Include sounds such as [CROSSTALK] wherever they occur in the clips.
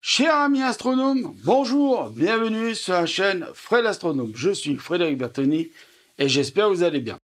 Chers amis astronomes, bonjour, bienvenue sur la chaîne Fred l'astronome. Je suis Frédéric Bertoni et j'espère que vous allez bien.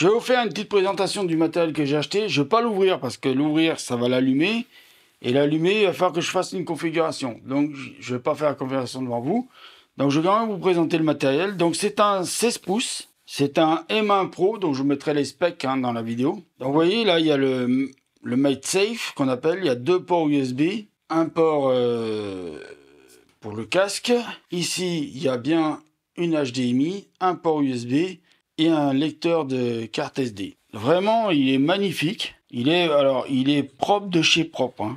Je vais vous faire une petite présentation du matériel que j'ai acheté. Je ne vais pas l'ouvrir parce que l'ouvrir, ça va l'allumer. Et l'allumer, il va falloir que je fasse une configuration. Donc, je ne vais pas faire la configuration devant vous. Donc, je vais quand même vous présenter le matériel. Donc, c'est un 16 pouces. C'est un M1 Pro. Donc, je vous mettrai les specs hein, dans la vidéo. Donc, vous voyez, là, il y a le, le Safe qu'on appelle. Il y a deux ports USB. Un port euh, pour le casque. Ici, il y a bien une HDMI, un port USB et un lecteur de carte SD. Vraiment, il est magnifique. Il est, alors, il est propre de chez propre. Hein.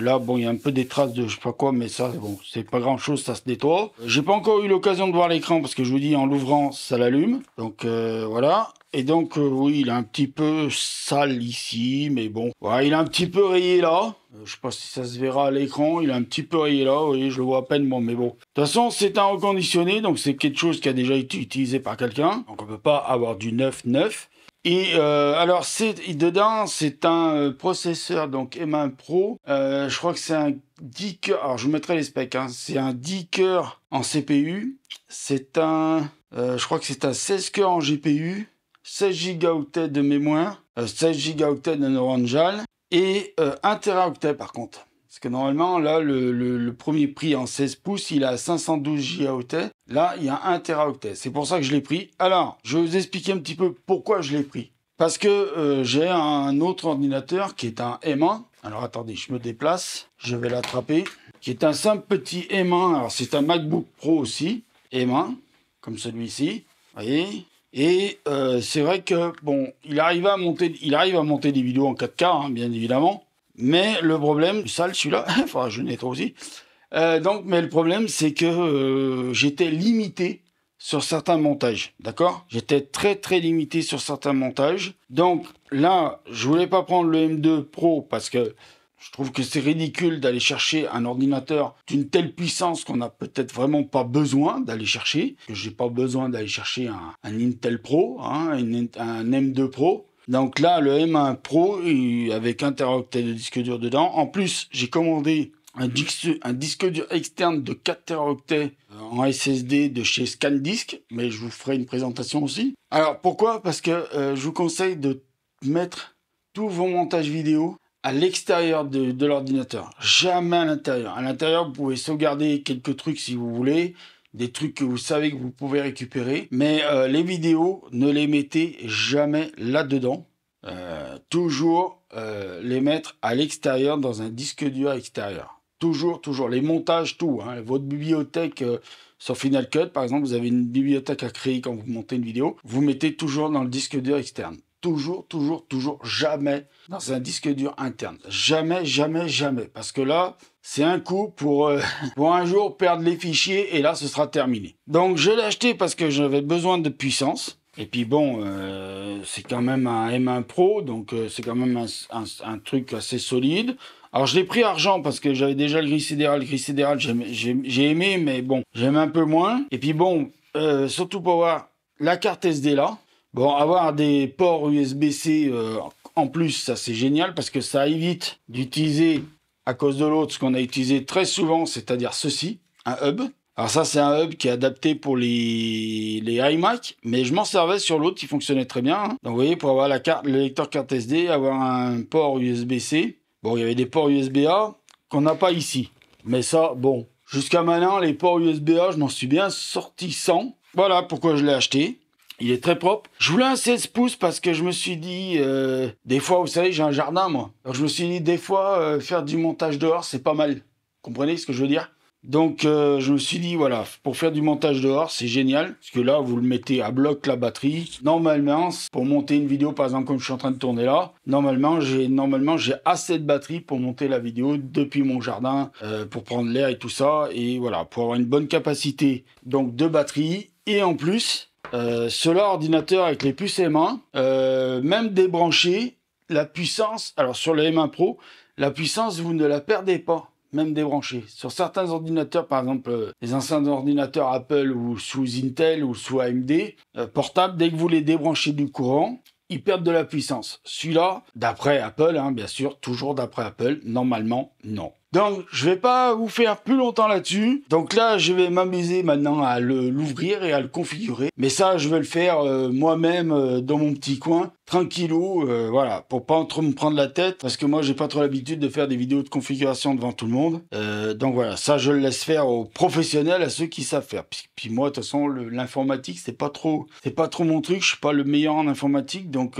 là, bon, il y a un peu des traces de je sais pas quoi, mais ça, bon, c'est pas grand chose, ça se nettoie. J'ai pas encore eu l'occasion de voir l'écran parce que je vous dis, en l'ouvrant, ça l'allume. Donc euh, voilà. Et donc, euh, oui, il est un petit peu sale ici, mais bon. Voilà, il est un petit peu rayé là. Euh, je ne sais pas si ça se verra à l'écran, il est un petit peu rayé là, vous voyez, je le vois à peine, bon, mais bon. De toute façon, c'est un reconditionné, donc c'est quelque chose qui a déjà été utilisé par quelqu'un, donc on peut pas avoir du neuf neuf. Et euh, alors, c'est dedans, c'est un euh, processeur, donc M1 Pro. je crois que c'est un 10 cœur. Alors, je vous mettrai les specs. Hein. C'est un 10 cœur en CPU. C'est un. je crois que c'est un 16 cœur en GPU. 16 gigaoctets de mémoire. 16 gigaoctets de NoRanGL et 1 euh, teraoctet par contre. Parce que normalement, là, le, premier prix en 16 pouces, il a 512 Go, Là, il y a 1 teraoctet. C'est pour ça que je l'ai pris. Alors, je vais vous expliquer un petit peu pourquoi je l'ai pris. Parce que euh, j'ai un autre ordinateur qui est un M1. Alors attendez, je me déplace. Je vais l'attraper. Qui est un simple petit M1. Alors c'est un MacBook Pro aussi. M1, comme celui-ci. voyez et euh, c'est vrai que bon, il arrive à monter, il arrive à monter des vidéos en 4K, hein, bien évidemment. Mais le problème, sale celui-là, [LAUGHS] enfin je n'ai aussi. Euh, donc, mais le problème, c'est que euh, j'étais limité sur certains montages, d'accord J'étais très très limité sur certains montages. Donc là, je voulais pas prendre le M2 Pro parce que je trouve que c'est ridicule d'aller chercher un ordinateur d'une telle puissance qu'on n'a peut-être vraiment pas besoin d'aller chercher. Je n'ai pas besoin d'aller chercher un, Intel Pro, hein, un M2 Pro. Donc là, le M1 Pro, avec Teraoctet de disque dur dedans. En plus, j'ai commandé un disque, un disque dur externe de 4 teraoctets euh, en SSD de chez ScanDisk, mais je vous ferai une présentation aussi. Alors pourquoi Parce que euh, je vous conseille de mettre tous vos montages vidéo à l'extérieur de, l'ordinateur, jamais à l'intérieur. À l'intérieur, vous pouvez sauvegarder quelques trucs si vous voulez, des trucs que vous savez que vous pouvez récupérer, mais euh, les vidéos, ne les mettez jamais là-dedans. Euh, toujours euh, les mettre à l'extérieur, dans un disque dur extérieur. Toujours, toujours. Les montages, tout. Hein. Votre bibliothèque sur Final Cut, par exemple, vous avez une bibliothèque à créer quand vous montez une vidéo. Vous mettez toujours dans le disque dur externe toujours, toujours, toujours, jamais dans un disque dur interne. Jamais, jamais, jamais. Parce que là, c'est un coup pour, euh, [LAUGHS] pour un jour perdre les fichiers et là, ce sera terminé. Donc, je l'ai acheté parce que j'avais besoin de puissance. Et puis bon, euh, c'est quand même un M1 Pro, donc euh, c'est quand même un, truc assez solide. Alors je l'ai pris argent parce que j'avais déjà le gris sidéral, le gris sidéral j'ai aimé, mais bon, j'aime un peu moins. Et puis bon, surtout pour avoir la carte SD là, Bon, avoir des ports USB-C euh, en plus, ça c'est génial parce que ça évite d'utiliser à cause de l'autre ce qu'on a utilisé très souvent, c'est-à-dire ceci, un hub. Alors ça c'est un hub qui est adapté pour les, les iMac, mais je m'en servais sur l'autre qui fonctionnait très bien. Hein. Donc vous voyez, pour avoir la carte, le lecteur carte SD, avoir un port USB-C. Bon, il y avait des ports USB-A qu'on n'a pas ici. Mais ça, bon, jusqu'à maintenant, les ports USB-A, je m'en suis bien sorti sans. Voilà pourquoi je l'ai acheté. Il est très propre. Je voulais un 16 pouces parce que je me suis dit, euh, des fois, vous savez, j'ai un jardin, moi. Alors je me suis dit, des fois, euh, faire du montage dehors, c'est pas mal. comprenez ce que je veux dire donc euh, je me suis dit voilà pour faire du montage dehors c'est génial parce que là vous le mettez à bloc la batterie normalement pour monter une vidéo par exemple comme je suis en train de tourner là normalement j'ai normalement j'ai assez de batterie pour monter la vidéo depuis mon jardin pour prendre l'air et tout ça et voilà pour avoir une bonne capacité donc de batterie et en plus euh, cela, ordinateur avec les puces M1, euh, même débranché, la puissance, alors sur le M1 Pro, la puissance, vous ne la perdez pas, même débranché. Sur certains ordinateurs, par exemple euh, les anciens ordinateurs Apple ou sous Intel ou sous AMD, portables, dès que vous les débranchez du courant, ils perdent de la puissance. Celui-là, d'après Apple, hein, bien sûr, toujours d'après Apple, normalement, non. Donc, je vais pas vous faire plus longtemps là-dessus. Donc là, je vais m'amuser maintenant à l'ouvrir et à le configurer. Mais ça, je vais le faire euh, moi-même euh, dans mon petit coin, tranquillou, euh, voilà, pour pas trop me prendre la tête, parce que moi, j'ai pas trop l'habitude de faire des vidéos de configuration devant tout le monde. donc voilà, ça, je le laisse faire aux professionnels, à ceux qui savent faire. Puis, moi, de toute façon, l'informatique, c'est pas trop, c'est pas trop mon truc. Je suis pas le meilleur en informatique, donc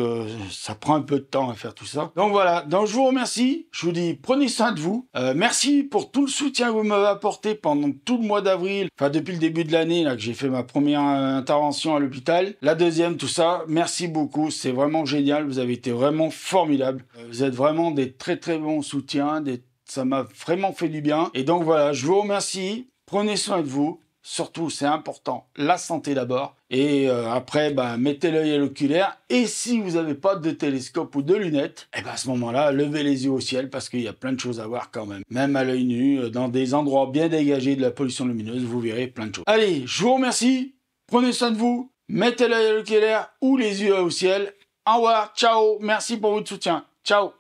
ça prend un peu de temps à faire tout ça. Donc voilà. Donc je vous remercie. Je vous dis, prenez soin de vous merci pour tout le soutien que vous m'avez apporté pendant tout le mois d'avril, enfin depuis le début de l'année là que j'ai fait ma première euh, intervention à l'hôpital, la deuxième, tout ça. Merci beaucoup, c'est vraiment génial. Vous avez été vraiment formidable. Euh, vous êtes vraiment des très très bons soutiens, ça m'a vraiment fait du bien. Et donc voilà, je vous remercie. Prenez soin de vous. Surtout, c'est important, la santé d'abord. Et euh, après, bah, mettez l'œil à l'oculaire. Et si vous n'avez pas de télescope ou de lunettes, et eh ben, à ce moment-là, levez les yeux au ciel parce qu'il y a plein de choses à voir quand même. Même à l'œil nu, euh, dans des endroits bien dégagés de la pollution lumineuse, vous verrez plein de choses. Allez, je vous remercie. Prenez soin de vous. Mettez l'œil à l'oculaire ou les yeux au ciel. Au revoir. Ciao. Merci pour votre soutien. Ciao.